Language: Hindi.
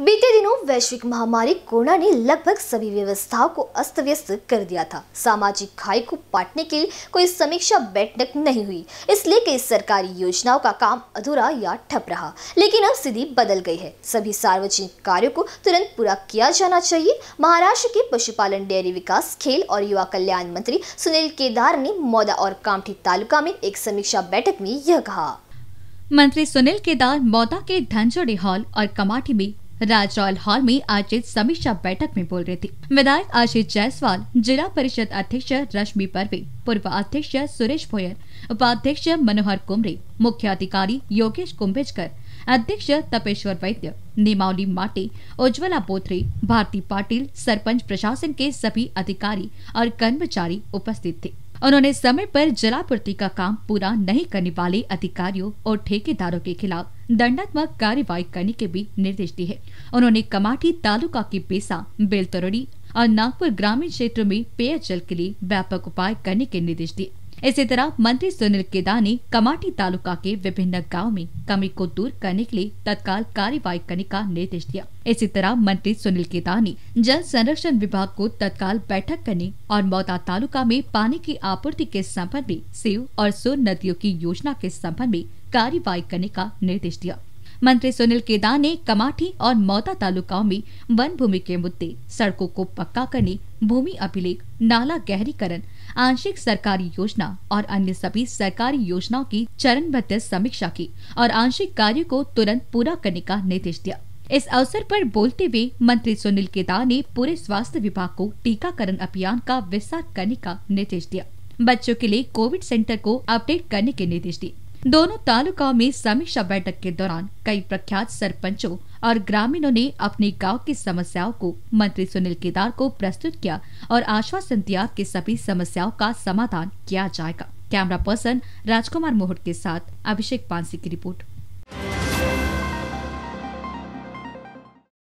बीते दिनों वैश्विक महामारी कोरोना ने लगभग सभी व्यवस्थाओं को अस्त व्यस्त कर दिया था सामाजिक खाई को पाटने के लिए कोई समीक्षा बैठक नहीं हुई इसलिए कई सरकारी योजनाओं का काम अधूरा या ठप रहा लेकिन अब स्थिति बदल गई है सभी सार्वजनिक कार्यों को तुरंत पूरा किया जाना चाहिए महाराष्ट्र के पशुपालन डेयरी विकास खेल और युवा कल्याण मंत्री सुनील केदार ने मौदा और कामठी तालुका में एक समीक्षा बैठक में यह कहा मंत्री सुनील केदार मौदा के धनजोड़ी हॉल और कमाठी में राज रॉयल हॉल में आयोजित समीक्षा बैठक में बोल रहे थे विधायक आशीष जायसवाल जिला परिषद अध्यक्ष रश्मि परवे पूर्व अध्यक्ष सुरेश भोयर उपाध्यक्ष मनोहर कुमरे मुख्य अधिकारी योगेश कुंभेजकर अध्यक्ष तपेश्वर वैद्य नेमावली माटे उज्ज्वला पोथरे भारती पाटिल सरपंच प्रशासन के सभी अधिकारी और कर्मचारी उपस्थित थे उन्होंने समय पर जलापूर्ति का काम पूरा नहीं करने वाले अधिकारियों और ठेकेदारों के खिलाफ दंडात्मक कार्रवाई करने के भी निर्देश दिए उन्होंने कमाठी तालुका की पेसा बेलतरोड़ी और नागपुर ग्रामीण क्षेत्र में पेयजल के लिए व्यापक उपाय करने के निर्देश दिए इसी तरह मंत्री सुनील केदार ने कमाटी तालुका के विभिन्न गांव में कमी को दूर करने के लिए तत्काल कार्यवाही करने का निर्देश दिया इसी तरह मंत्री सुनील केदार ने जल संरक्षण विभाग को तत्काल बैठक करने और मौता तालुका में पानी की आपूर्ति के संबंध में सेव और सोन नदियों की योजना के संबंध में कार्यवाही करने का निर्देश दिया मंत्री सुनील केदार ने कमाठी और मौता तालुकाओं में वन भूमि के मुद्दे सड़कों को पक्का करने भूमि अभिलेख नाला गहरीकरण आंशिक सरकारी योजना और अन्य सभी सरकारी योजनाओं की चरणबद्ध समीक्षा की और आंशिक कार्य को तुरंत पूरा करने का निर्देश दिया इस अवसर पर बोलते हुए मंत्री सुनील केदार ने पूरे स्वास्थ्य विभाग को टीकाकरण अभियान का विस्तार करने का निर्देश दिया बच्चों के लिए कोविड सेंटर को अपडेट करने के निर्देश दिए दोनों तालुकाओं में समीक्षा बैठक के दौरान कई प्रख्यात सरपंचों और ग्रामीणों ने अपने गांव की समस्याओं को मंत्री सुनील केदार को प्रस्तुत किया और आश्वासन दिया कि सभी समस्याओं का समाधान किया जाएगा कैमरा पर्सन राजकुमार मोहट के साथ अभिषेक पांसी की रिपोर्ट